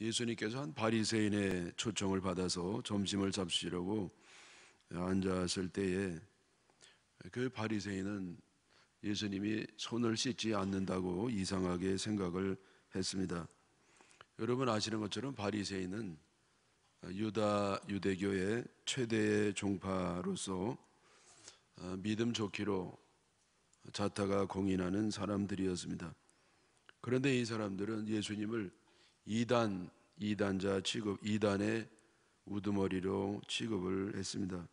예수님께서 한 바리새인의 초청을 받아서 점심을 잡수시려고 앉았을 때에 그 바리새인은 예수님이 손을 씻지 않는다고 이상하게 생각을 했습니다. 여러분 아시는 것처럼 바리새인은 유다 유대교의 최대의 종파로서 믿음 좋기로 자타가 공인하는 사람들이었습니다. 그런데 이 사람들은 예수님을 이단 이단자 취급, 이단의 우두머리로 취급을 했습니다.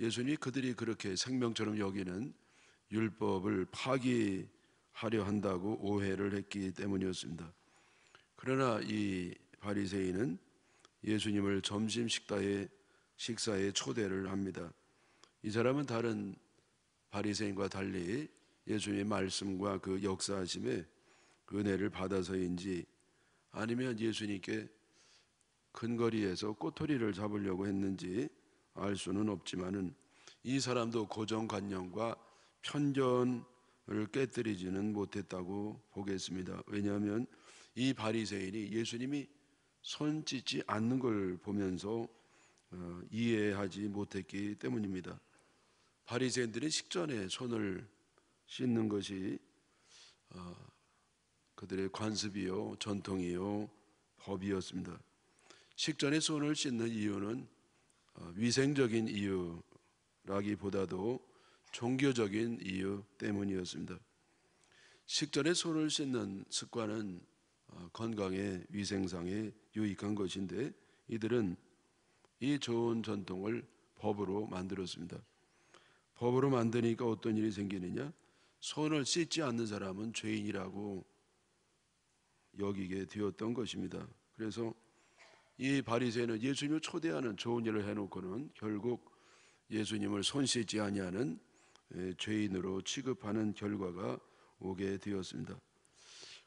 예수님 그들이 그렇게 생명처럼 여기는 율법을 파기하려 한다고 오해를 했기 때문이었습니다. 그러나 이 바리새인은 예수님을 점심 식사에 식사에 초대를 합니다. 이 사람은 다른 바리새인과 달리 예수님의 말씀과 그 역사하심에 은혜를 받아서인지 아니면 예수님께 근거리에서 꼬투리를 잡으려고 했는지 알 수는 없지만은 이 사람도 고정관념과 편견을 깨뜨리지는 못했다고 보겠습니다. 왜냐하면 이 바리새인이 예수님이 손 씻지 않는 걸 보면서 어, 이해하지 못했기 때문입니다. 바리새인들은 식전에 손을 씻는 것이 어, 그들의 관습이요, 전통이요, 법이었습니다. 식전에 손을 씻는 이유는 어, 위생적인 이유라기보다도 종교적인 이유 때문이었습니다. 식전에 손을 씻는 습관은 어, 건강에 위생상에 유익한 것인데 이들은 이 좋은 전통을 법으로 만들었습니다. 법으로 만드니까 어떤 일이 생기느냐? 손을 씻지 않는 사람은 죄인이라고 여기게 되었던 것입니다. 그래서 이 바리새인은 예수님을 초대하는 좋은 일을 해놓고는 결국 예수님을 손씻지 아니하는 죄인으로 취급하는 결과가 오게 되었습니다.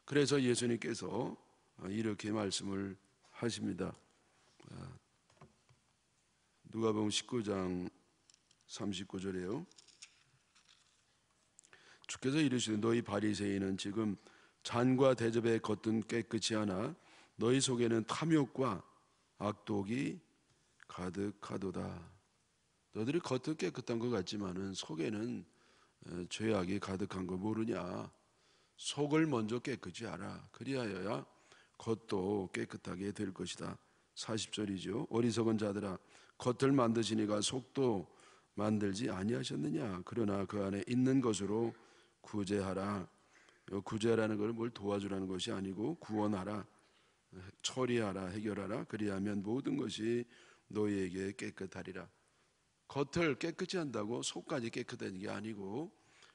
그래서 예수님께서 아, 이렇게 말씀을 하십니다. 아, 누가복음 19장 39절에요. 주께서 이르시되 너희 바리새인은 지금 잔과 대접의 겉은 깨끗이 하나 너희 속에는 탐욕과 악독이 가득하도다. 너들이 겉은 깨끗한 것 같지만은 속에는 죄악이 가득한 거 모르냐? 속을 먼저 깨끗이 알아. 그리하여야 겉도 깨끗하게 될 것이다. 40절이죠. 어리석은 자들아 겉을 만드시니가 속도 만들지 아니하셨느냐? 그러나 그 안에 있는 것으로 구제하라. 구제라는 것은 뭘 도와주라는 것이 아니고 구원하라, 처리하라, 해결하라. 그리하면 모든 것이 너희에게 깨끗하리라. 겉을 깨끗이 한다고 속까지 깨끗한 게 아니고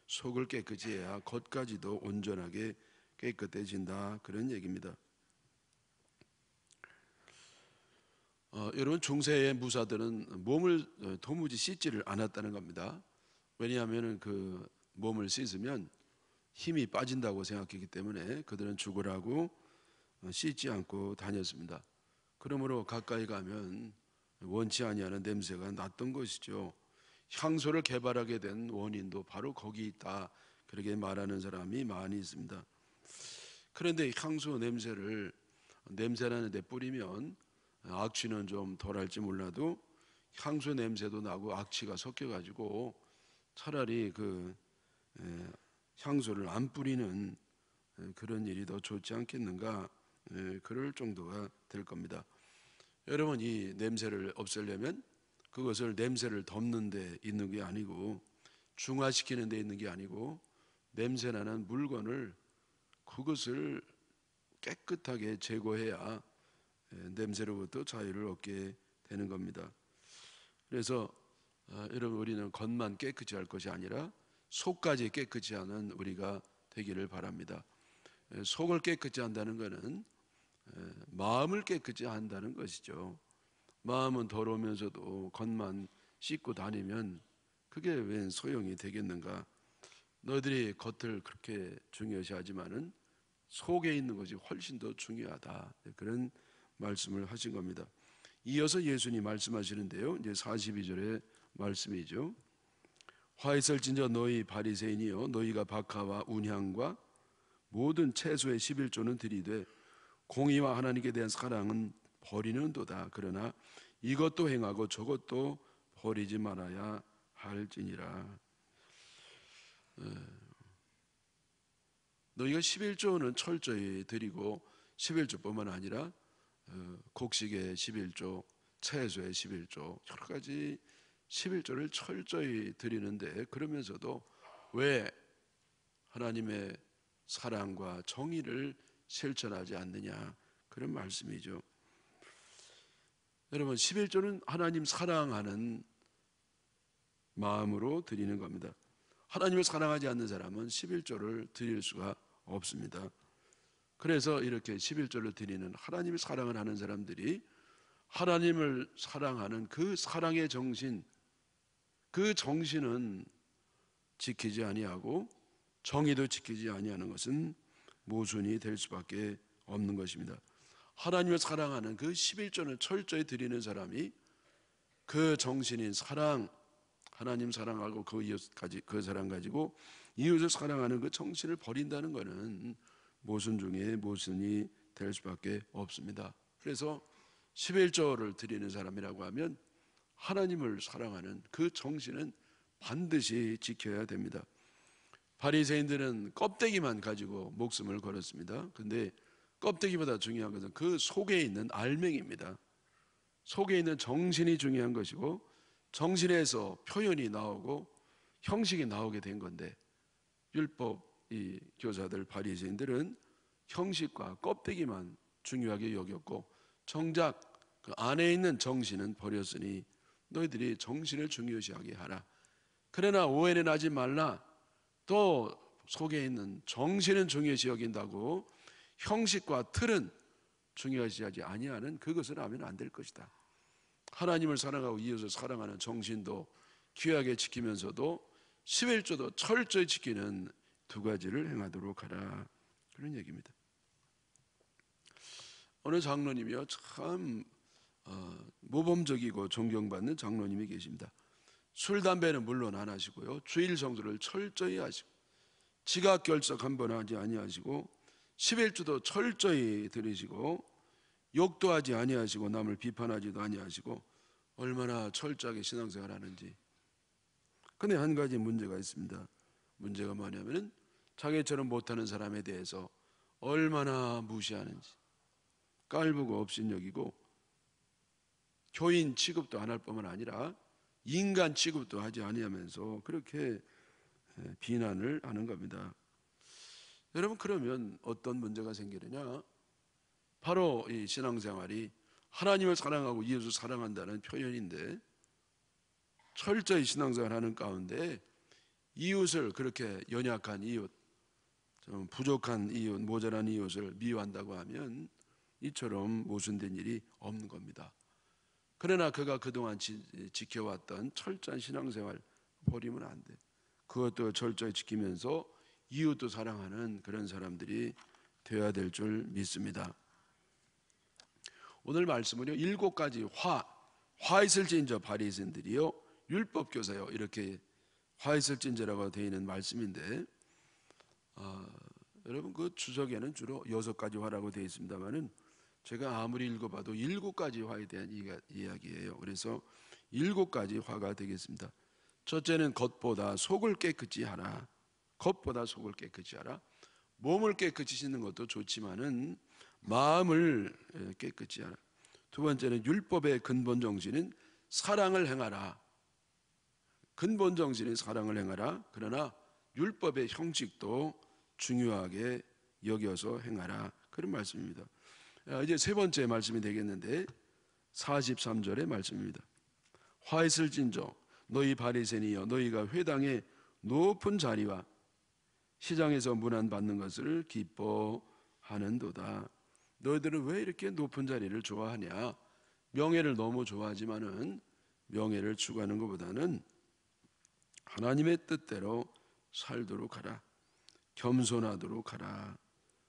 속을 깨끗이 해야 겉까지도 온전하게 깨끗해진다 그런 얘기입니다. 어, 여러분 중세의 무사들은 몸을 어, 도무지 씻지를 않았다는 겁니다. 왜냐하면 그 몸을 씻으면 힘이 빠진다고 생각했기 때문에 그들은 죽으라고 어, 씻지 않고 다녔습니다. 그러므로 가까이 가면 원치 아니하는 냄새가 났던 것이죠. 향소를 개발하게 된 원인도 바로 거기 있다. 그렇게 말하는 사람이 많이 있습니다. 그런데 향수 냄새를 냄새라는 데 뿌리면 악취는 좀 덜할지 몰라도 향수 냄새도 나고 악취가 섞여 가지고 차라리 그 향수를 안 뿌리는 그런 일이 더 좋지 않겠는가 그럴 정도가 될 겁니다. 여러분 이 냄새를 없애려면 그것을 냄새를 덮는 데 있는 게 아니고 중화시키는 데 있는 게 아니고 냄새나는 물건을 그것을 깨끗하게 제거해야 냄새로부터 자유를 얻게 되는 겁니다. 그래서 아, 여러분 우리는 겉만 깨끗이 할 것이 아니라 속까지 깨끗이 하는 우리가 되기를 바랍니다. 속을 깨끗이 한다는 것은 마음을 깨끗이 한다는 것이죠. 마음은 더러우면서도 겉만 씻고 다니면 그게 웬 소용이 되겠는가? 너희들이 겉을 그렇게 중요시하지만은 속에 있는 것이 훨씬 더 중요하다. 네, 그런 말씀을 하신 겁니다. 이어서 예수님 말씀하시는데요. 이제 42절의 말씀이죠. 화이설진저 너희 바리새인이여 너희가 박하와 운향과 모든 채소의 11조는 드리되 공의와 하나님께 대한 사랑은 버리는도다 그러나 이것도 행하고 저것도 버리지 말아야 할지니라 너희가 11조는 철저히 드리고 11조뿐만 아니라 어, 곡식의 11조, 채소의 11조 여러 가지 11조를 철저히 드리는데 그러면서도 왜 하나님의 사랑과 정의를 실천하지 않느냐 그런 말씀이죠. 여러분 11조는 하나님 사랑하는 마음으로 드리는 겁니다. 하나님을 사랑하지 않는 사람은 11조를 드릴 수가 없습니다. 그래서 이렇게 11조를 드리는 하나님의 사랑을 하는 사람들이 하나님을 사랑하는 그 사랑의 정신, 그 정신은 지키지 아니하고 정의도 지키지 아니하는 것은 모순이 될 수밖에 없는 것입니다. 하나님을 사랑하는 그 11조는 철저히 드리는 사람이 그 정신인 사랑, 하나님 사랑하고 그 이웃까지 그 사랑 가지고 이웃을 사랑하는 그 정신을 버린다는 것은 모순 중에 모순이 될 수밖에 없습니다. 그래서 11조를 드리는 사람이라고 하면 하나님을 사랑하는 그 정신은 반드시 지켜야 됩니다. 바리새인들은 껍데기만 가지고 목숨을 걸었습니다. 근데 껍데기보다 중요한 것은 그 속에 있는 알맹입니다 속에 있는 정신이 중요한 것이고 정신에서 표현이 나오고 형식이 나오게 된 건데 율법 이 교사들 바리새인들은 형식과 껍데기만 중요하게 여겼고 정작 그 안에 있는 정신은 버렸으니 너희들이 정신을 중요시하게 하라. 그러나 오해는 하지 말라. 또 속에 있는 정신은 중요시 여긴다고 형식과 틀은 중요시하지 아니하는 그것을 하면 안 될 것이다. 하나님을 사랑하고 이웃을 사랑하는 정신도 귀하게 지키면서도 11조도 철저히 지키는 두 가지를 행하도록 하라. 그런 얘기입니다. 어느 장로님이요 참 어, 모범적이고 존경받는 장로님이 계십니다. 술, 담배는 물론 안 하시고요. 주일 성수를 철저히 하시고 지각 결석 한 번 하지 아니하시고 11주도 철저히 들으시고 욕도 하지 아니하시고 남을 비판하지도 아니하시고 얼마나 철저하게 신앙생활 하는지 근데 한 가지 문제가 있습니다 문제가 뭐냐면은 자기처럼 못하는 사람에 대해서 얼마나 무시하는지 깔보고 업신여기고 교인 취급도 안 할 뿐만 아니라 인간 취급도 하지 아니하면서 그렇게 비난을 하는 겁니다. 여러분 그러면 어떤 문제가 생기느냐? 바로 이 신앙생활이 하나님을 사랑하고 예수 사랑한다는 표현인데 철저히 신앙생활하는 가운데 이웃을 그렇게 연약한 이웃, 좀 부족한 이웃, 모자란 이웃을 미워한다고 하면 이처럼 모순된 일이 없는 겁니다. 그러나 그가 그동안 지, 지켜왔던 철저한 신앙생활 버리면 안 돼. 그것도 철저히 지키면서 이웃도 사랑하는 그런 사람들이 되어야 될 줄 믿습니다. 오늘 말씀은요, 일곱 가지 화, 화 있을진저 바리새인들이요, 율법 교사요 이렇게 화 있을진저라고 되어 있는 말씀인데, 어, 여러분 그 주석에는 주로 여섯 가지 화라고 되어 있습니다만은 제가 아무리 읽어봐도 일곱 가지 화에 대한 이야기예요. 그래서 일곱 가지 화가 되겠습니다. 첫째는 겉보다 속을 깨끗이 하라. 겉보다 속을 깨끗이 하라. 몸을 깨끗이 씻는 것도 좋지만은 마음을 깨끗이 하라. 두 번째는 율법의 근본 정신은 사랑을 행하라. 근본 정신인 사랑을 행하라. 그러나 율법의 형식도 중요하게 여겨서 행하라. 그런 말씀입니다. 아, 이제 세 번째 말씀이 되겠는데 43절의 말씀입니다. 화 있을진저 너희 바리새니여 너희가 회당의 높은 자리와 시장에서 문안 받는 것을 기뻐하는도다. 너희들은 왜 이렇게 높은 자리를 좋아하냐? 명예를 너무 좋아하지만은 명예를 추구하는 것보다는 하나님의 뜻대로 살도록 하라. 겸손하도록 하라.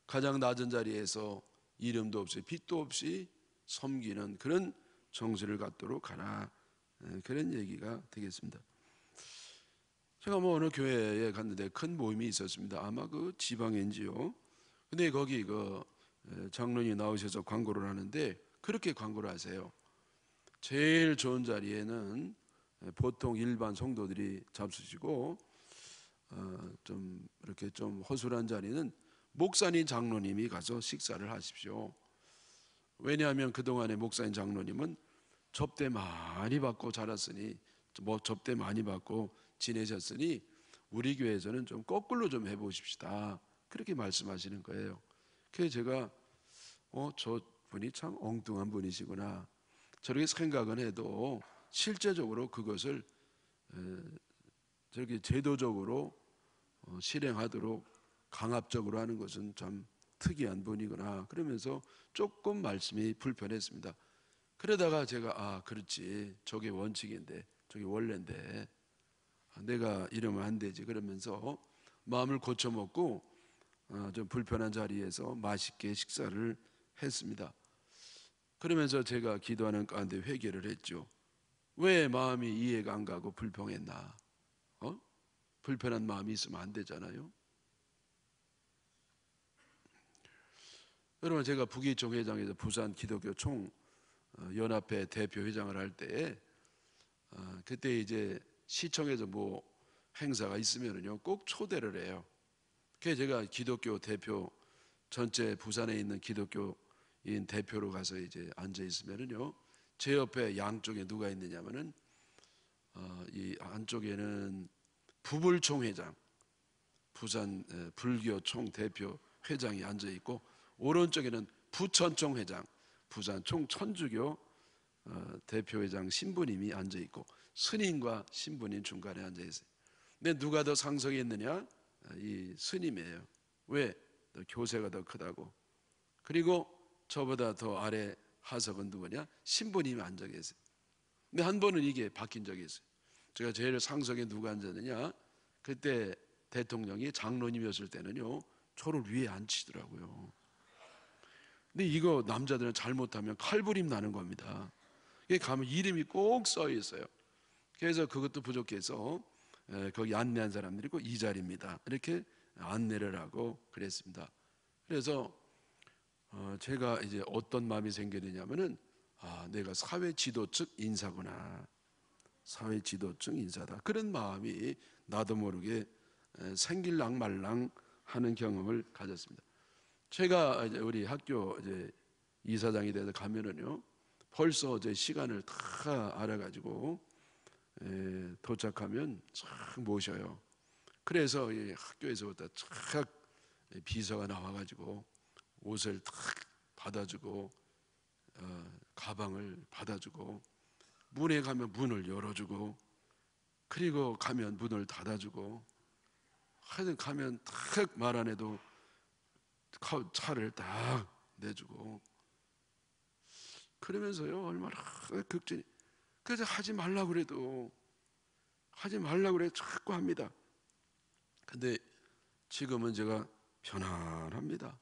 가장 낮은 자리에서 이름도 없이 빛도 없이 섬기는 그런 정신을 갖도록 하라 예, 그런 얘기가 되겠습니다. 제가 뭐 어느 교회에 갔는데 큰 모임이 있었습니다. 아마 그 지방인지요. 근데 거기 그 예, 장로님이 나오셔서 광고를 하는데 그렇게 광고를 하세요. 제일 좋은 자리에는 예, 보통 일반 성도들이 잡수시고 어, 좀 이렇게 좀 허술한 자리는 목사님 장로님이 가서 식사를 하십시오. 왜냐하면 그동안에 목사님 장로님은 접대 많이 받고 자랐으니 뭐 접대 많이 받고 지내셨으니 우리 교회에서는 좀 거꾸로 좀 해보십시다. 그렇게 말씀하시는 거예요. 그래서 제가 어, 저 분이 참 엉뚱한 분이시구나. 저렇게 생각은 해도 실제적으로 그것을 저렇게 제도적으로 어, 실행하도록 강압적으로 하는 것은 참 특이한 분이구나. 그러면서 조금 말씀이 불편했습니다. 그러다가 제가 아 그렇지 저게 원칙인데 저게 원래인데 아, 내가 이러면 안 되지 그러면서 마음을 고쳐먹고 아, 좀 불편한 자리에서 맛있게 식사를 했습니다. 그러면서 제가 기도하는 가운데 회개를 했죠. 왜 마음이 이해가 안 가고 불평했나? 어? 불편한 마음이 있으면 안 되잖아요. 여러분 제가 북위쪽 회장에서 부산 기독교 총 어, 연합회 대표 회장을 할때 어, 그때 이제 시청에서 뭐 행사가 있으면은요 꼭 초대를 해요. 그게 제가 기독교 대표 전체 부산에 있는 기독교인 대표로 가서 이제 앉아 있으면은요 제 옆에 양쪽에 누가 있느냐면은 어, 이 안쪽에는 부불총 회장 부산 불교 총 대표 회장이 앉아 있고 오른쪽에는 부천총 회장, 부산총 천주교 어, 대표회장 신부님이 앉아 있고 스님과 신부님 중간에 앉아 있어요. 근데 누가 더 상석이 있느냐? 아, 이 스님이에요. 왜? 교세가 더 크다고. 그리고 저보다 더 아래 하석은 누구냐? 신부님이 앉아 계세요. 근데 한 번은 이게 바뀐 적이 있어요. 제가 제일 상석에 누가 앉았느냐? 그때 대통령이 장로님이었을 때는요, 저를 위에 앉히더라고요. 근데 이거 남자들은 잘못하면 칼부림 나는 겁니다. 이게 가면 이름이 꼭 써 있어요. 그래서 그것도 부족해서 거기 안내한 사람들이고 이 자리입니다. 이렇게 안내를 하고 그랬습니다. 그래서 어, 제가 이제 어떤 마음이 생겨느냐면은 아, 내가 사회 지도층 인사구나. 사회 지도층 인사다. 그런 마음이 나도 모르게 생길랑 말랑 하는 경험을 가졌습니다. 제가 이제 우리 학교 이제 이사장이 돼서 가면은요, 벌써 이제 시간을 다 알아가지고 에, 예, 도착하면 쫙 모셔요. 그래서 이 학교에서부터 쫙 비서가 나와가지고 옷을 탁 받아주고 어, 가방을 받아주고 문에 가면 문을 열어주고 그리고 가면 문을 닫아주고 하여튼 가면 탁말안 해도 차를 딱 내주고 그러면서요 얼마나 극진 그래서 하지 말라 그래도 하지 말라 그래 자꾸 합니다. 근데 지금은 제가 편안합니다.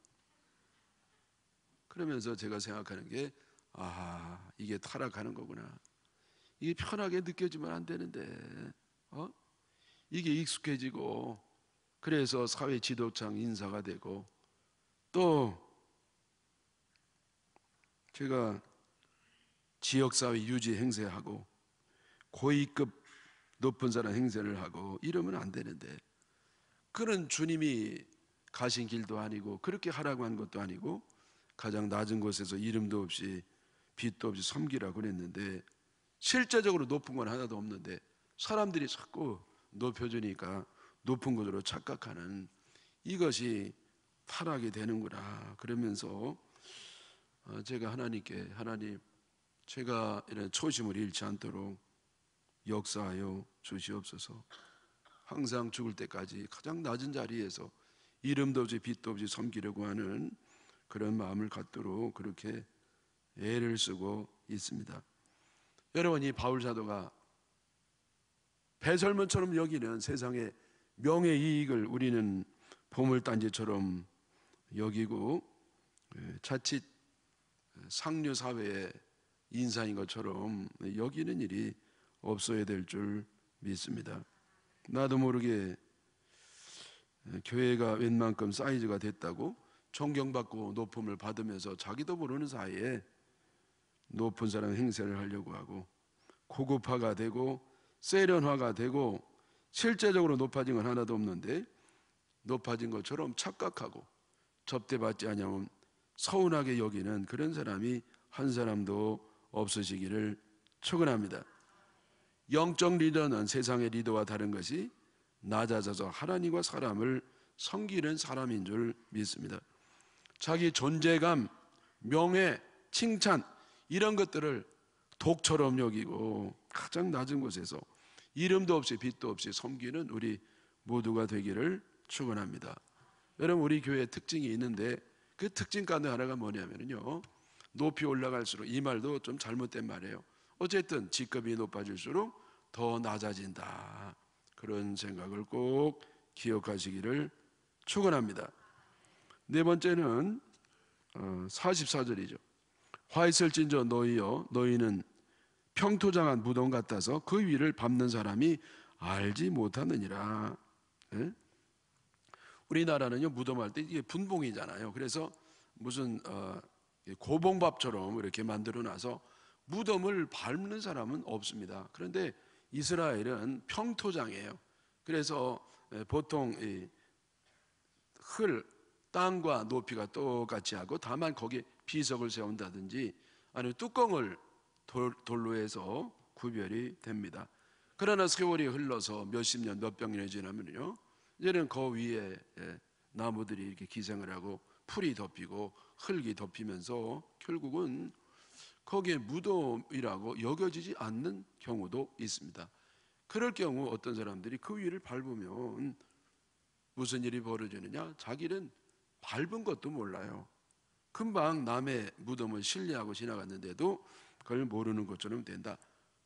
그러면서 제가 생각하는 게 아, 이게 타락하는 거구나. 이게 편하게 느껴지면 안 되는데, 어? 이게 익숙해지고, 그래서 사회 지도창 인사가 되고, 또 제가 지역사회 유지 행세하고 고위급 높은 사람 행세를 하고 이러면 안 되는데 그런 주님이 가신 길도 아니고 그렇게 하라고 한 것도 아니고 가장 낮은 곳에서 이름도 없이 빚도 없이 섬기라고 그랬는데 실제적으로 높은 건 하나도 없는데 사람들이 자꾸 높여주니까 높은 곳으로 착각하는 이것이 파락이 되는구나 그러면서 어, 제가 하나님께 하나님 제가 이런 초심을 잃지 않도록 역사하여 주시옵소서 항상 죽을 때까지 가장 낮은 자리에서 이름도 없이 빛도 없이 섬기려고 하는 그런 마음을 갖도록 그렇게 애를 쓰고 있습니다 여러분 이 바울사도가 배설문처럼 여기는 세상의 명예이익을 우리는 보물단지처럼 여기고 예, 자칫 상류 사회의 인사인 것처럼 여기는 일이 없어야 될 줄 믿습니다. 나도 모르게 예, 교회가 웬만큼 사이즈가 됐다고 존경받고 높음을 받으면서 자기도 모르는 사이에 높은 사람 행세를 하려고 하고 고급화가 되고 세련화가 되고 실제적으로 높아진 건 하나도 없는데 높아진 것처럼 착각하고 접대받지 않으면 서운하게 여기는 그런 사람이 한 사람도 없으시기를 축원합니다. 영적 리더는 세상의 리더와 다른 것이 낮아져서 하나님과 사람을 섬기는 사람인 줄 믿습니다. 자기 존재감, 명예, 칭찬 이런 것들을 독처럼 여기고 가장 낮은 곳에서 이름도 없이 빛도 없이 섬기는 우리 모두가 되기를 축원합니다. 여러분 우리 교회의 특징이 있는데 그 특징 가운데 하나가 뭐냐면요 높이 올라갈수록 이 말도 좀 잘못된 말이에요 어쨌든 직급이 높아질수록 더 낮아진다 그런 생각을 꼭 기억하시기를 축원합니다 네 번째는 44절이죠 어, 화이슬진저 너희여 너희는 평토장한 무덤 같아서 그 위를 밟는 사람이 알지 못하느니라 네? 우리나라는요 무덤할 때 이게 분봉이잖아요. 그래서 무슨 어, 고봉밥처럼 이렇게 만들어놔서 무덤을 밟는 사람은 없습니다. 그런데 이스라엘은 평토장이에요. 그래서 보통 이 흙, 땅과 높이가 똑같이 하고 다만 거기 비석을 세운다든지 아니면 뚜껑을 돌, 돌로 해서 구별이 됩니다. 그러나 세월이 흘러서 몇십 년, 몇백 년이 지나면요 이제는 그 위에 예, 나무들이 이렇게 기생을 하고 풀이 덮이고 흙이 덮이면서 결국은 거기에 무덤이라고 여겨지지 않는 경우도 있습니다. 그럴 경우 어떤 사람들이 그 위를 밟으면 무슨 일이 벌어지느냐? 자기는 밟은 것도 몰라요. 금방 남의 무덤을 신뢰하고 지나갔는데도 그걸 모르는 것처럼 된다.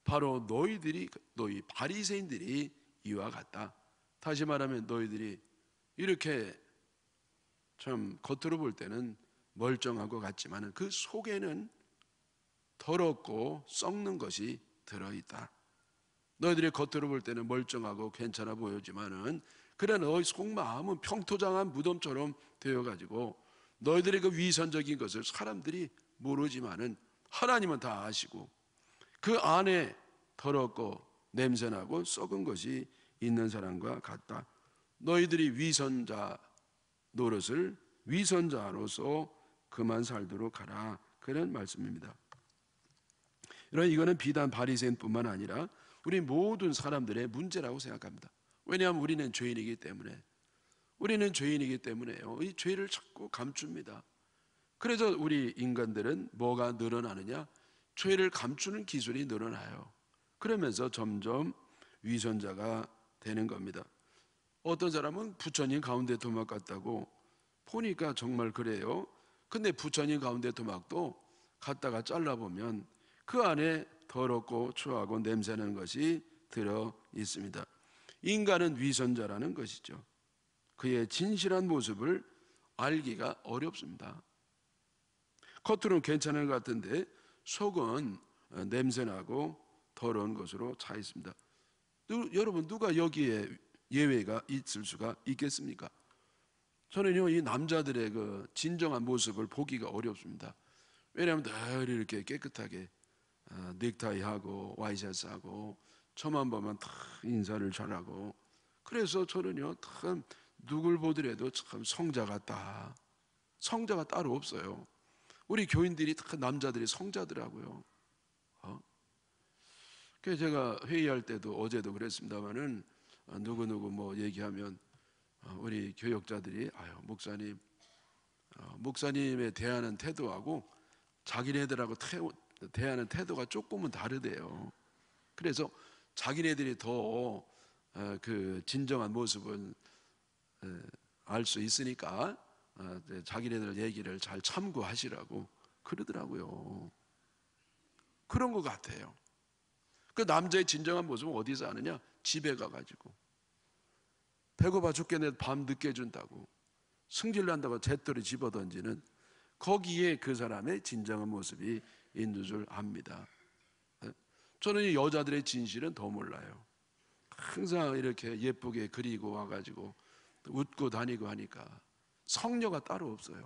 바로 너희들이 너희 바리새인들이 이와 같다. 다시 말하면 너희들이 이렇게 참 겉으로 볼 때는 멀쩡하고 같지만 그 속에는 더럽고 썩는 것이 들어있다. 너희들이 겉으로 볼 때는 멀쩡하고 괜찮아 보여지만은 그래 너희 속마음은 평토장한 무덤처럼 되어가지고 너희들의 그 위선적인 것을 사람들이 모르지만은 하나님은 다 아시고 그 안에 더럽고 냄새나고 썩은 것이 있는 사람과 같다. 너희들이 위선자 노릇을 위선자로서 그만 살도록 하라. 그런 말씀입니다. 이런 이거는 비단 바리새인뿐만 아니라 우리 모든 사람들의 문제라고 생각합니다. 왜냐하면 우리는 죄인이기 때문에 우리는 죄인이기 때문에요. 이 죄를 자꾸 감춥니다. 그래서 우리 인간들은 뭐가 늘어나느냐? 죄를 감추는 기술이 늘어나요. 그러면서 점점 위선자가 되는 겁니다. 어떤 사람은 부처님 가운데 도막 같다고 보니까 정말 그래요. 근데 부처님 가운데 도막도 갖다가 잘라보면 그 안에 더럽고 추하고 냄새나는 것이 들어 있습니다. 인간은 위선자라는 것이죠. 그의 진실한 모습을 알기가 어렵습니다. 겉으로는 괜찮은 것 같은데 속은 냄새나고 더러운 것으로 차 있습니다. 누, 여러분 누가 여기에 예외가 있을 수가 있겠습니까? 저는요 이 남자들의 그 진정한 모습을 보기가 어렵습니다. 왜냐하면 늘 이렇게 깨끗하게 아, 넥타이하고 와이셔츠하고 저만 보면 다 인사를 잘하고 그래서 저는요 참 누굴 보더라도 참 성자 같다. 성자가 따로 없어요. 우리 교인들이 다 남자들이 성자더라고요. 그래서 제가 회의할 때도 어제도 그랬습니다만은 아, 누구 누구 뭐 얘기하면 아, 우리 교역자들이 아유 목사님 아, 목사님의 대하는 태도하고 자기네들하고 태우, 대하는 태도가 조금은 다르대요. 그래서 자기네들이 더 그 진정한 모습은 알 수 있으니까 자기네들 얘기를 잘 참고하시라고 그러더라고요. 그런 것 같아요. 그 남자의 진정한 모습은 어디서 아느냐? 집에 가가지고. 배고파 죽겠네 밤 늦게 준다고. 승질난다고 재떨이 집어 던지는 거기에 그 사람의 진정한 모습이 있는 줄 압니다. 네. 저는 이 여자들의 진실은 더 몰라요. 항상 이렇게 예쁘게 그리고 와가지고 웃고 다니고 하니까 성녀가 따로 없어요.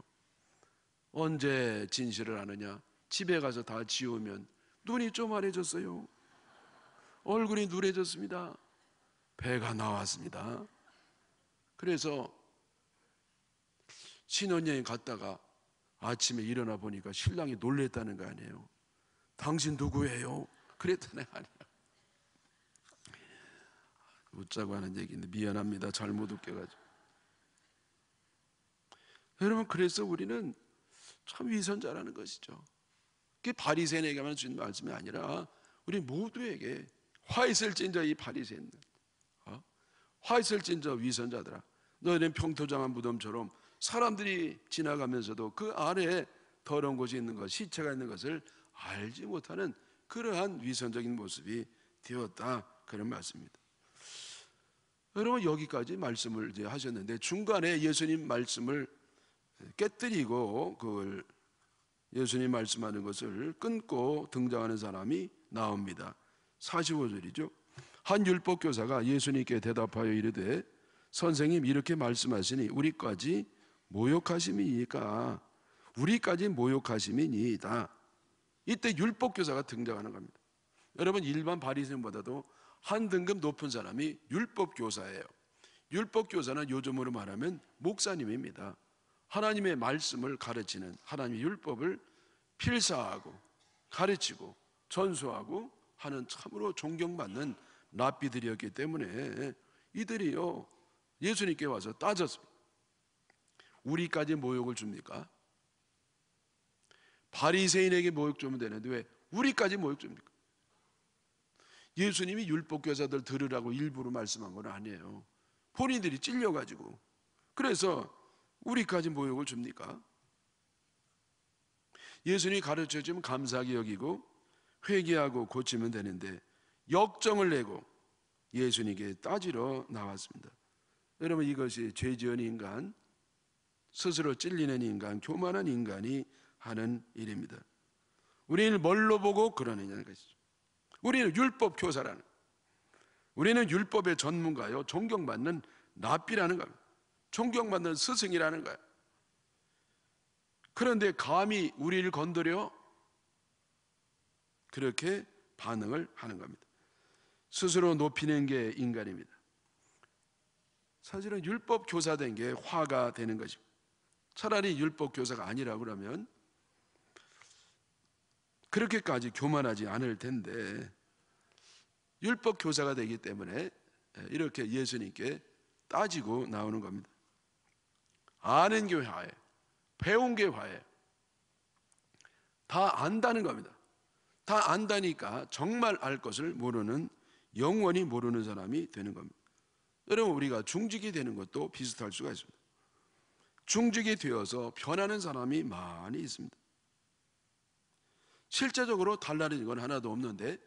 언제 진실을 아느냐? 집에 가서 다 지우면 눈이 쪼만해졌어요. 얼굴이 누래졌습니다. 배가 나왔습니다. 그래서 신혼여행 갔다가 아침에 일어나 보니까 신랑이 놀랬다는 거 아니에요. 당신 누구예요? 그랬다는 거 아니에요. 웃자고 하는 얘기인데 미안합니다. 잘못 웃겨가지고. 여러분 그래서 우리는 참 위선자라는 것이죠. 그게 바리새인에게만 주는 말씀이 아니라 우리 모두에게 화 있을진저 이 바리새인들, 어? 화 있을진저 위선자들아, 너희는 평토장한 무덤처럼 사람들이 지나가면서도 그 아래에 더러운 곳이 있는 것, 시체가 있는 것을 알지 못하는 그러한 위선적인 모습이 되었다 그런 말씀입니다. 여러분 여기까지 말씀을 이제 하셨는데 중간에 예수님 말씀을 깨뜨리고 그걸 예수님 말씀하는 것을 끊고 등장하는 사람이 나옵니다. 45절이죠. 한 율법교사가 예수님께 대답하여 이르되 선생님 이렇게 말씀하시니 우리까지 모욕하심이니까 우리까지 모욕하심이니이다. 이때 율법교사가 등장하는 겁니다. 여러분 일반 바리새인보다도 한 등급 높은 사람이 율법교사예요. 율법교사는 요즘으로 말하면 목사님입니다. 하나님의 말씀을 가르치는 하나님의 율법을 필사하고 가르치고 전수하고 하는 참으로 존경받는 랍비들이었기 때문에 이들이요 예수님께 와서 따졌습니다. 우리까지 모욕을 줍니까? 바리새인에게 모욕 주면 되는데 왜 우리까지 모욕 줍니까? 예수님이 율법 교사들 들으라고 일부러 말씀한 건 아니에요. 본인들이 찔려 가지고 그래서 우리까지 모욕을 줍니까? 예수님이 가르쳐 주면 감사하게 여기고 회개하고 고치면 되는데 역정을 내고 예수님께 따지러 나왔습니다. 여러분 이것이 죄지은 인간, 스스로 찔리는 인간, 교만한 인간이 하는 일입니다. 우리는 뭘로 보고 그러느냐는 것이죠. 우리는 율법 교사라는. 우리는 율법의 전문가요, 존경받는 납비라는 겁니다. 존경받는 스승이라는 거예요. 그런데 감히 우리를 건드려 그렇게 반응을 하는 겁니다. 스스로 높이는 게 인간입니다. 사실은 율법 교사 된 게 화가 되는 거죠. 차라리 율법 교사가 아니라 그러면 그렇게까지 교만하지 않을 텐데 율법 교사가 되기 때문에 이렇게 예수님께 따지고 나오는 겁니다. 아는 게 화해, 배운 게 화해, 다 안다는 겁니다. 다 안다니까 정말 알 것을 모르는 영원히 모르는 사람이 되는 겁니다. 여러분 우리가 중직이 되는 것도 비슷할 수가 있습니다. 중직이 되어서 변하는 사람이 많이 있습니다. 실제적으로 달라진 건 하나도 없는데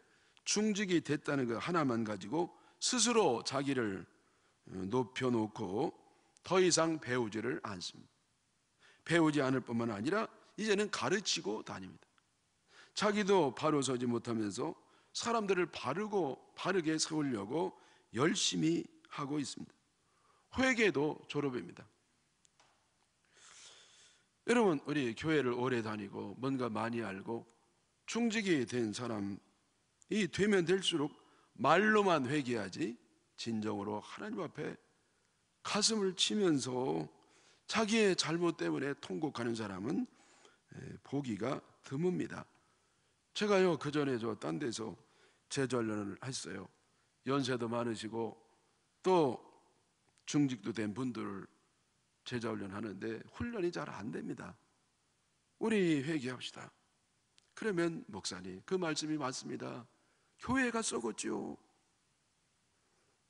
중직이 됐다는 것 하나만 가지고 스스로 자기를 어, 높여놓고 더 이상 배우지를 않습니다. 배우지 않을 뿐만 아니라 이제는 가르치고 다닙니다. 자기도 바로 서지 못하면서 사람들을 바르고 바르게 세우려고 열심히 하고 있습니다. 회계도 졸업입니다. 여러분, 우리 교회를 오래 다니고 뭔가 많이 알고 충직이 된 사람이 되면 될수록 말로만 회개하지 진정으로 하나님 앞에 가슴을 치면서 자기의 잘못 때문에 통곡하는 사람은 보기가 드뭅니다. 제가요 그 전에 저 딴 데서 제조전련을 했어요. 연세도 많으시고 또 중직도 된 분들을 제자훈련 하는데 훈련이 잘 안 됩니다. 우리 회개합시다. 그러면 목사님 그 말씀이 맞습니다. 교회가 썩었지요.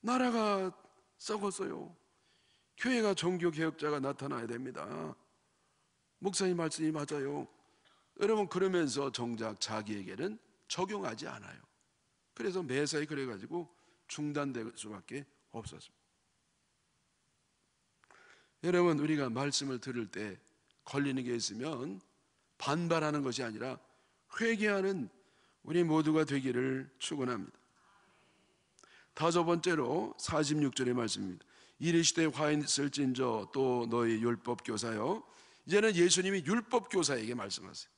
나라가 썩었어요. 교회가 종교 개혁자가 나타나야 됩니다. 목사님 말씀이 맞아요. 여러분 그러면서 정작 자기에게는 적용하지 않아요. 그래서 매사에 그래가지고 중단될 수밖에 없었습니다. 여러분 우리가 말씀을 들을 때 걸리는 게 있으면 반발하는 것이 아니라 회개하는 우리 모두가 되기를 축원합니다. 다섯 번째로 46절의 말씀입니다. 이르시되 화인 있진저또 너희 율법 교사여 이제는 예수님이 율법 교사에게 말씀하세요.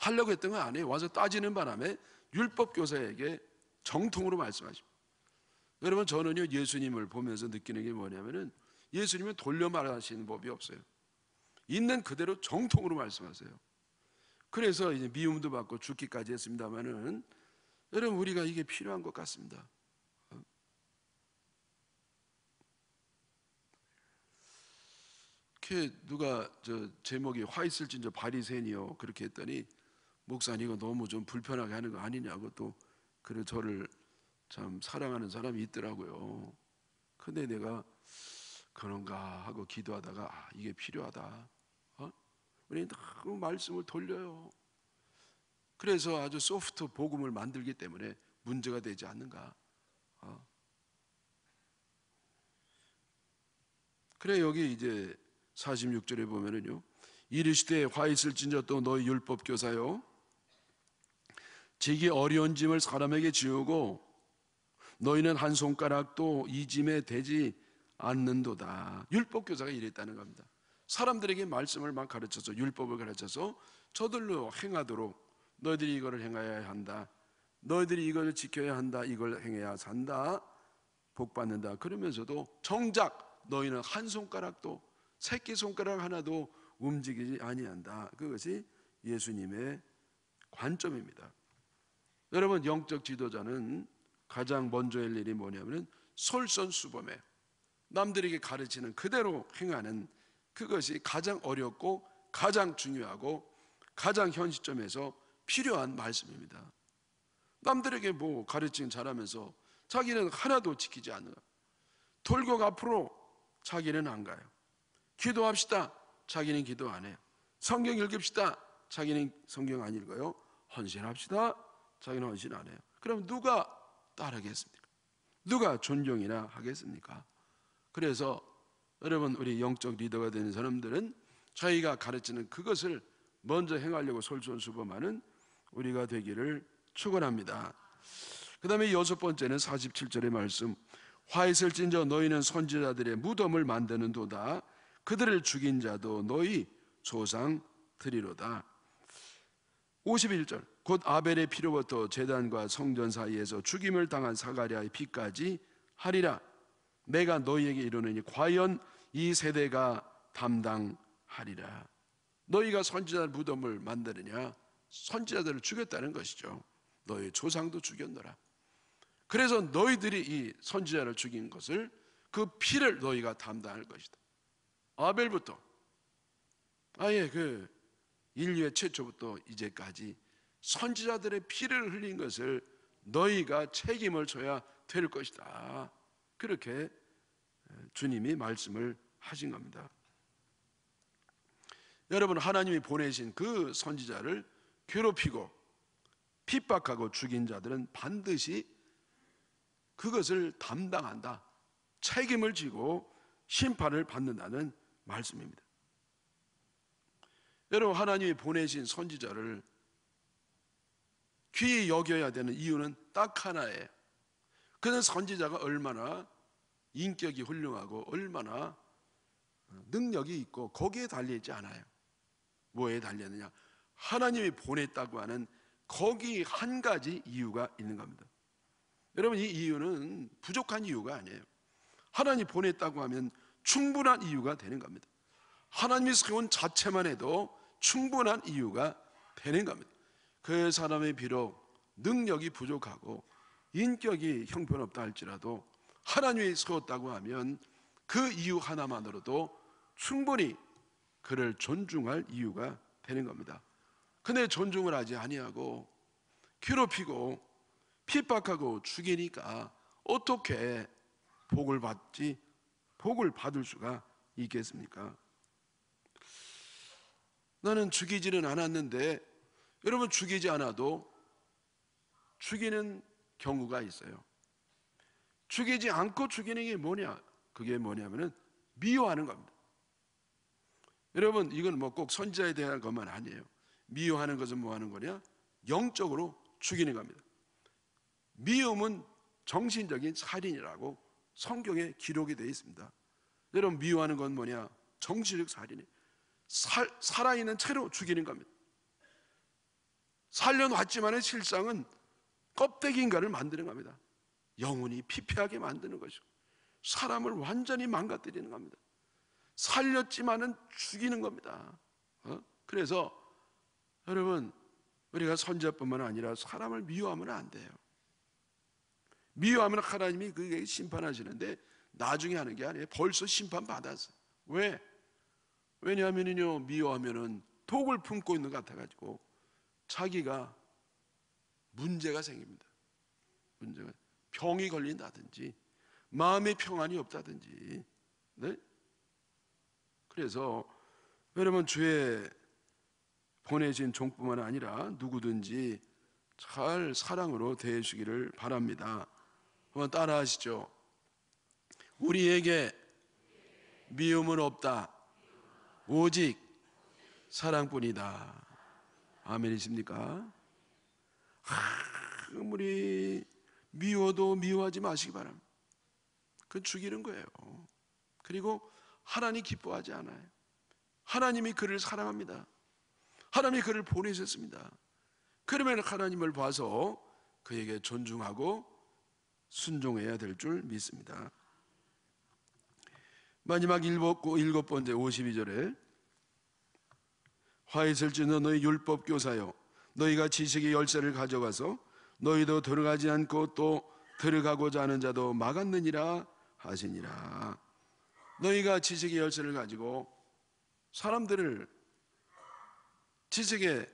하려고 했던 거 아니에요. 와서 따지는 바람에 율법 교사에게 정통으로 말씀하십니다. 여러분 저는요 예수님을 보면서 느끼는 게 뭐냐면은 예수님은 돌려 말하시는 법이 없어요. 있는 그대로 정통으로 말씀하세요. 그래서 이제 미움도 받고 죽기까지 했습니다만은 여러분 우리가 이게 필요한 것 같습니다. 어? 누가 저 제목이 화 있을진저 바리새니요 그렇게 했더니 목사님 이 너무 좀 불편하게 하는 거 아니냐고 또 그래 저를 참 사랑하는 사람이 있더라고요. 근데 내가 그런가 하고 기도하다가 아, 이게 필요하다. 어? 우리는 그 말씀을 돌려요. 그래서 아주 소프트 복음을 만들기 때문에 문제가 되지 않는가. 어? 그래 여기 이제 46절에 보면은요. 이르시되 화 있을진저 또 너희 율법 교사요 제기 어려운 짐을 사람에게 지우고 너희는 한 손가락도 이 짐에 대지 않는도다. 율법 교사가 이랬다는 겁니다. 사람들에게 말씀을 막 가르쳐서 율법을 가르쳐서 저들로 행하도록 너희들이 이거를 행해야 한다. 너희들이 이걸 지켜야 한다. 이걸 행해야 산다. 복 받는다. 그러면서도 정작 너희는 한 손가락도 새끼 손가락 하나도 움직이지 아니한다. 그것이 예수님의 관점입니다. 여러분 영적 지도자는 가장 먼저 할 일이 뭐냐면 솔선수범해 남들에게 가르치는 그대로 행하는 그것이 가장 어렵고 가장 중요하고 가장 현 시점에서 필요한 말씀입니다. 남들에게 뭐 가르치는 잘하면서 자기는 하나도 지키지 않는다. 돌고 앞으로 자기는 안 가요. 기도합시다. 자기는 기도 안 해요. 성경 읽읍시다. 자기는 성경 안 읽어요. 헌신합시다. 자기는 헌신 안 해요. 그럼 누가 따르겠습니까? 누가 존경이나 하겠습니까? 그래서 여러분 우리 영적 리더가 되는 사람들은 저희가 가르치는 그것을 먼저 행하려고 솔선수범하는 우리가 되기를 축원합니다. 그다음에 여섯 번째는 47절의 말씀 화이슬진저 너희는 선지자들의 무덤을 만드는 도다 그들을 죽인 자도 너희 조상 드리로다 51절 곧 아벨의 피로부터 재단과 성전 사이에서 죽임을 당한 사가리아의 피까지 하리라 내가 너희에게 이르노니 과연 이 세대가 담당하리라 너희가 선지자 무덤을 만드느냐 선지자들을 죽였다는 것이죠 너희 조상도 죽였노라 그래서 너희들이 이 선지자를 죽인 것을 그 피를 너희가 담당할 것이다 아벨부터 아예 그 인류의 최초부터 이제까지 선지자들의 피를 흘린 것을 너희가 책임을 져야 될 것이다. 그렇게 주님이 말씀을 하신 겁니다. 여러분, 하나님이 보내신 그 선지자를 괴롭히고 핍박하고 죽인 자들은 반드시 그것을 담당한다. 책임을 지고 심판을 받는다는 말씀입니다. 여러분 하나님이 보내신 선지자를 귀히 여겨야 되는 이유는 딱 하나예요. 그는 선지자가 얼마나 인격이 훌륭하고 얼마나 능력이 있고 거기에 달려 있지 않아요. 뭐에 달렸느냐? 하나님이 보냈다고 하는 거기 한 가지 이유가 있는 겁니다. 여러분 이 이유는 부족한 이유가 아니에요. 하나님 이 보냈다고 하면 충분한 이유가 되는 겁니다. 하나님이 세운 자체만 해도 충분한 이유가 되는 겁니다. 그 사람이 비록 능력이 부족하고 인격이 형편없다 할지라도 하나님이 세웠다고 하면 그 이유 하나만으로도 충분히 그를 존중할 이유가 되는 겁니다. 근데 존중을 하지 아니하고 괴롭히고 핍박하고 죽이니까 어떻게 복을 받지 복을 받을 수가 있겠습니까? 나는 죽이지는 않았는데 여러분 죽이지 않아도 죽이는 경우가 있어요. 죽이지 않고 죽이는 게 뭐냐? 그게 뭐냐면은 미워하는 겁니다. 여러분 이건 뭐 꼭 선지자에 대한 것만 아니에요. 미워하는 것은 뭐 하는 거냐? 영적으로 죽이는 겁니다. 미움은 정신적인 살인이라고 성경에 기록이 되어 있습니다. 여러분 미워하는 건 뭐냐? 정신적 살인이에요. 살, 살아있는 채로 죽이는 겁니다. 살려놨지만 실상은 껍데기인가를 만드는 겁니다. 영혼이 피폐하게 만드는 것이고 사람을 완전히 망가뜨리는 겁니다. 살렸지만은 죽이는 겁니다. 어? 그래서 여러분 우리가 선자뿐만 아니라 사람을 미워하면 안 돼요. 미워하면 하나님이 그게 심판하시는데 나중에 하는 게 아니에요. 벌써 심판 받았어요. 왜? 왜냐하면요 미워하면은 독을 품고 있는 것 같아가지고 자기가 문제가 생깁니다. 문제가 병이 걸린다든지 마음의 평안이 없다든지. 네? 그래서 여러분 주의 보내진 종뿐만 아니라 누구든지 잘 사랑으로 대해 주기를 바랍니다. 한번 따라하시죠. 우리에게 미움은 없다. 오직 사랑뿐이다. 아멘이십니까? 아무리 미워도 미워하지 마시기 바랍니다. 그 죽이는 거예요. 그리고 하나님 기뻐하지 않아요. 하나님이 그를 사랑합니다. 하나님이 그를 보내셨습니다. 그러면 하나님을 봐서 그에게 존중하고 순종해야 될 줄 믿습니다. 마지막 일곱, 일곱 번째 52절에 화 있을지는 너희 율법 교사여 너희가 지식의 열쇠를 가져가서 너희도 들어가지 않고 또 들어가고자 하는 자도 막았느니라 하시니라 너희가 지식의 열쇠를 가지고 사람들을 지식의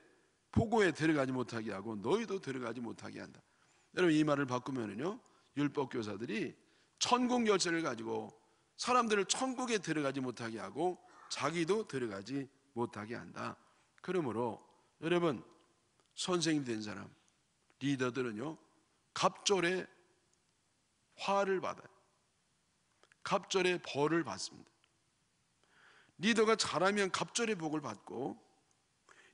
보고에 들어가지 못하게 하고 너희도 들어가지 못하게 한다 여러분 이 말을 바꾸면은요 율법 교사들이 천국 열쇠를 가지고 사람들을 천국에 들어가지 못하게 하고 자기도 들어가지 못하게 한다. 그러므로 여러분 선생이 된 사람 리더들은요 갑절에 화를 받아요. 갑절에 벌을 받습니다. 리더가 잘하면 갑절에 복을 받고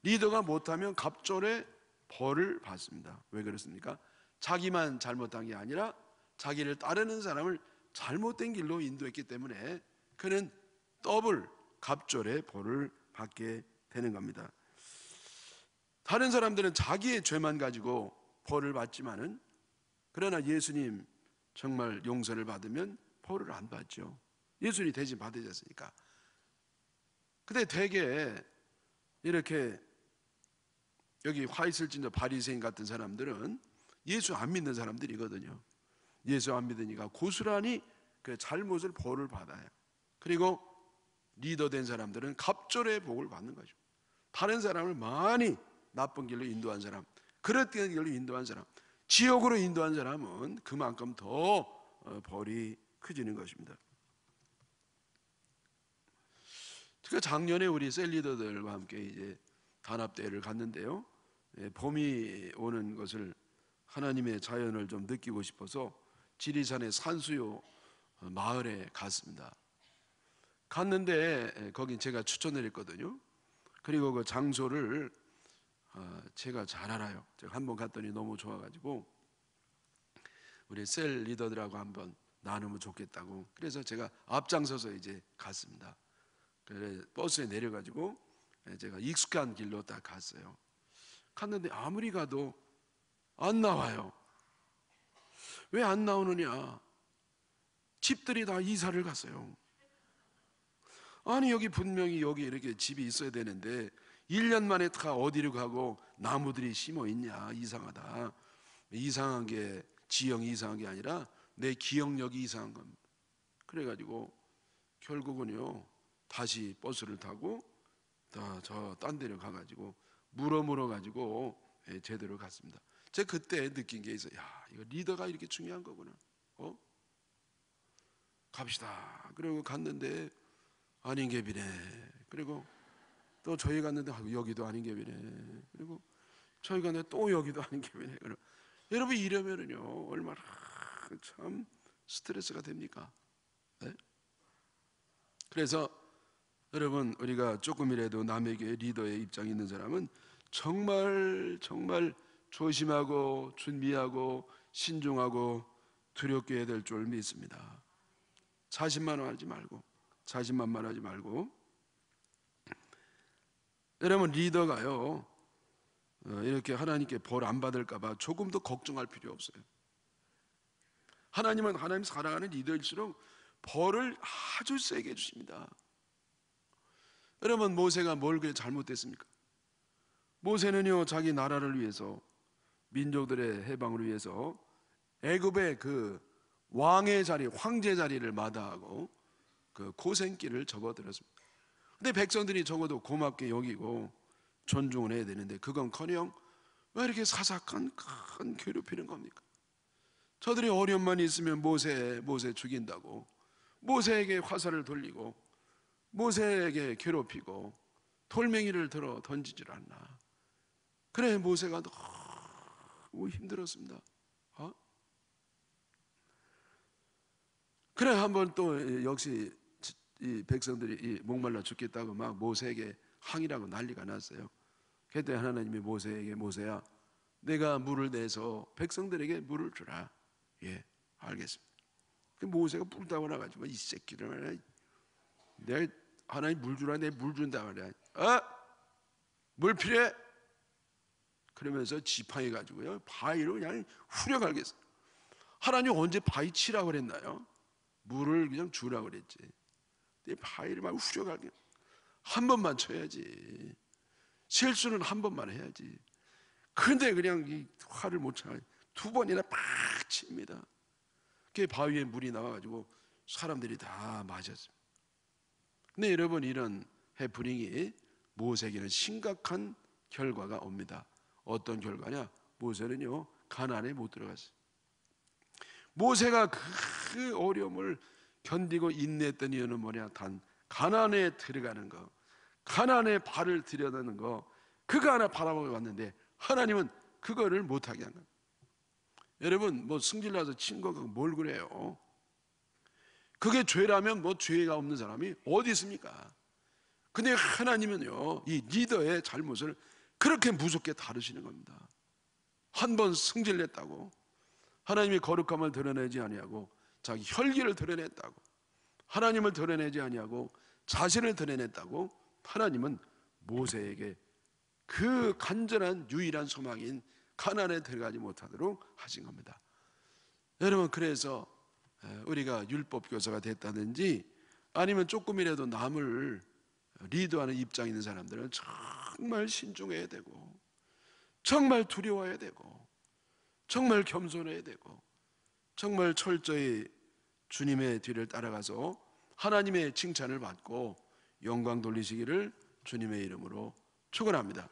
리더가 못하면 갑절에 벌을 받습니다. 왜 그렇습니까? 자기만 잘못한 게 아니라 자기를 따르는 사람을 잘못된 길로 인도했기 때문에 그는 더블 갑절의 벌을 받게 되는 겁니다. 다른 사람들은 자기의 죄만 가지고 벌을 받지만은 그러나 예수님 정말 용서를 받으면 벌을 안 받죠. 예수님 대신 받으셨으니까. 근데 되게 이렇게 여기 화 있을진저 바리새인 같은 사람들은 예수 안 믿는 사람들이거든요. 예수 안 믿으니까 고스란히 그 잘못을 벌을 받아요. 그리고 리더 된 사람들은 갑절의 복을 받는 거죠. 다른 사람을 많이 나쁜 길로 인도한 사람, 그릇된 길로 인도한 사람, 지옥으로 인도한 사람은 그만큼 더 어, 벌이 커지는 것입니다. 특히 작년에 우리 셀리더들과 함께 이제 단합대회를 갔는데요. 예, 봄이 오는 것을 하나님의 자연을 좀 느끼고 싶어서 지리산의 산수요 어, 마을에 갔습니다. 갔는데 거긴 제가 추천을 했거든요. 그리고 그 장소를 어, 제가 잘 알아요. 제가 한 번 갔더니 너무 좋아가지고 우리 셀 리더들하고 한번 나누면 좋겠다고. 그래서 제가 앞장서서 이제 갔습니다. 그래 버스에 내려가지고 제가 익숙한 길로 딱 갔어요. 갔는데 아무리 가도 안 나와요. 왜안 나오느냐? 집들이 다 이사를 갔어요. 아니 여기 분명히 여기 이렇게 집이 있어야 되는데 1년 만에 다 어디로 가고 나무들이 심어 있냐 이상하다 이상한 게 지형이 이상한 게 아니라 내 기억력이 이상한 겁니다 그래가지고 결국은요 다시 버스를 타고 저딴 데를 가가지고 물어물어 가지고 예, 제대로 갔습니다 제가 그때 느낀 게 있어요. 야, 이거 리더가 이렇게 중요한 거구나. 어? 갑시다. 그리고 갔는데 아닌 개비네. 그리고 또 저희 갔는데 여기도 아닌 개비네. 그리고 저희 갔는데 또 여기도 아닌 개비네. 여러분 이러면은요 얼마나 참 스트레스가 됩니까? 네? 그래서 여러분 우리가 조금이라도 남에게 리더의 입장이 있는 사람은 정말 정말 조심하고 준비하고 신중하고 두렵게 해야 될 줄 믿습니다. 자신만 하지 말고 자신만만 하지 말고 여러분 리더가요 어, 이렇게 하나님께 벌 안 받을까봐 조금 더 걱정할 필요 없어요. 하나님은 하나님 사랑하는 리더일수록 벌을 아주 세게 주십니다 여러분 모세가 뭘 그래 잘못됐습니까? 모세는요 자기 나라를 위해서 민족들의 해방을 위해서 애굽의 그 왕의 자리, 황제 자리를 마다하고 그 고생길을 접어들었습니다. 근데 백성들이 적어도 고맙게 여기고 존중을 해야 되는데 그건커녕 왜 이렇게 사사건큰 괴롭히는 겁니까? 저들이 어려움만 있으면 모세 모세 죽인다고 모세에게 화살을 돌리고 모세에게 괴롭히고 돌멩이를 들어 던지질 않나. 그래 모세가 너무 힘들었습니다. 어? 그래 한번 또 예, 역시 이 백성들이 이 목말라 죽겠다고 막 모세에게 항의라고 난리가 났어요. 그때 하나님이 모세에게 모세야 내가 물을 내서 백성들에게 물을 주라. 예, 알겠습니다. 그 모세가 불다고 나가지고 이 새끼를 말이내 하나님 물 주라 내 물 준다 말이야. 어? 물 필요해? 그러면서 지팡이 가지고요. 바위로 그냥 후려갈겠어요. 하나님 언제 바위 치라 그랬나요? 물을 그냥 주라 그랬지. 내 바위를 막 후려갈게. 한 번만 쳐야지. 실수는 한 번만 해야지. 근데 그냥 이 화를 못 참아. 두 번이나 팍 칩니다. 그 바위에 물이 나와가지고 사람들이 다 맞았습니다. 근데 여러분 이런 해프닝이 모세에게는 심각한 결과가 옵니다. 어떤 결과냐? 모세는요 가나안에 못 들어갔어요. 모세가 그 어려움을 견디고 인내했던 이유는 뭐냐? 단 가나안에 들어가는 거, 가나안에 발을 들여다는 거, 그거 하나 바라보고 왔는데 하나님은 그거를 못하게 한 거예요. 여러분 뭐 승질나서 친구뭘 그래요? 그게 죄라면 뭐 죄가 없는 사람이 어디 있습니까? 근데 하나님은요 이 리더의 잘못을 그렇게 무섭게 다루시는 겁니다. 한 번 승질냈다고 하나님이 거룩함을 드러내지 아니하고 자기 혈기를 드러냈다고 하나님을 드러내지 아니하고 자신을 드러냈다고 하나님은 모세에게 그 간절한 유일한 소망인 가난에 들어가지 못하도록 하신 겁니다. 여러분 그래서 우리가 율법 교사가 됐다든지 아니면 조금이라도 남을 리더하는 입장에 있는 사람들은 정말 신중해야 되고 정말 두려워야 되고 정말 겸손해야 되고 정말 철저히 주님의 뒤를 따라가서 하나님의 칭찬을 받고 영광 돌리시기를 주님의 이름으로 축원합니다.